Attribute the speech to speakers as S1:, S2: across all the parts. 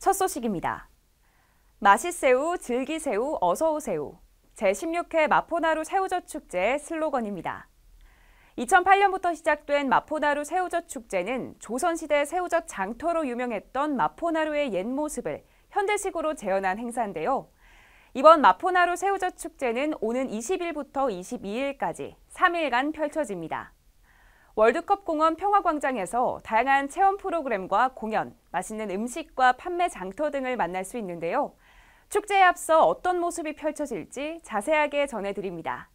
S1: 첫 소식입니다. 맛있새우, 즐기새우, 어서오새우. 제16회 마포나루 새우젓 축제 슬로건입니다. 2008년부터 시작된 마포나루 새우젓 축제는 조선시대 새우젓 장터로 유명했던 마포나루의 옛 모습을 현대식으로 재현한 행사인데요. 이번 마포나루 새우젓 축제는 오는 20일부터 22일까지 3일간 펼쳐집니다. 월드컵 공원 평화광장에서 다양한 체험 프로그램과 공연, 맛있는 음식과 판매 장터 등을 만날 수 있는데요. 축제에 앞서 어떤 모습이 펼쳐질지 자세하게 전해드립니다.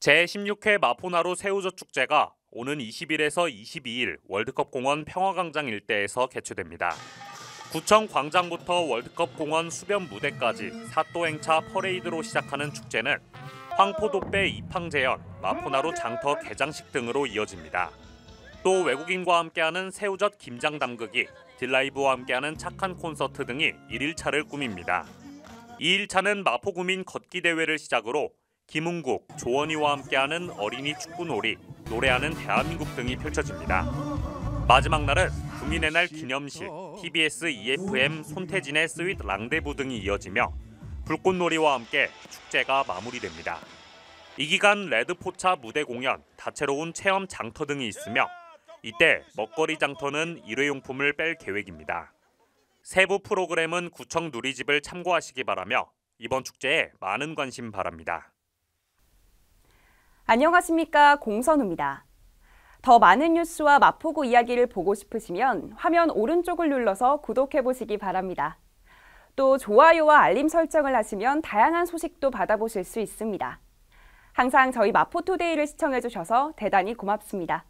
S2: 제16회 마포나루 새우젓축제가 오는 20일에서 22일 월드컵 공원 평화광장 일대에서 개최됩니다. 구청 광장부터 월드컵 공원 수변 무대까지 사또 행차 퍼레이드로 시작하는 축제는 황포도배 입항제열, 마포나루 장터 개장식 등으로 이어집니다. 또 외국인과 함께하는 새우젓 김장 담그기, 딜라이브와 함께하는 착한 콘서트 등이 1일차를 꾸밉니다. 2일차는 마포구민 걷기 대회를 시작으로 김웅국, 조원희와 함께하는 어린이 축구놀이, 노래하는 대한민국 등이 펼쳐집니다. 마지막 날은 국민의 날 기념식, TBS EFM 손태진의 스윗 랑데부 등이 이어지며 불꽃놀이와 함께 축제가 마무리됩니다. 이 기간 레드포차 무대 공연, 다채로운 체험 장터 등이 있으며 이때 먹거리 장터는 일회용품을 뺄 계획입니다. 세부 프로그램은 구청 누리집을 참고하시기 바라며 이번 축제에 많은 관심 바랍니다.
S1: 안녕하십니까 공선우입니다. 더 많은 뉴스와 마포구 이야기를 보고 싶으시면 화면 오른쪽을 눌러서 구독해 보시기 바랍니다. 또 좋아요와 알림 설정을 하시면 다양한 소식도 받아보실 수 있습니다. 항상 저희 마포투데이를 시청해주셔서 대단히 고맙습니다.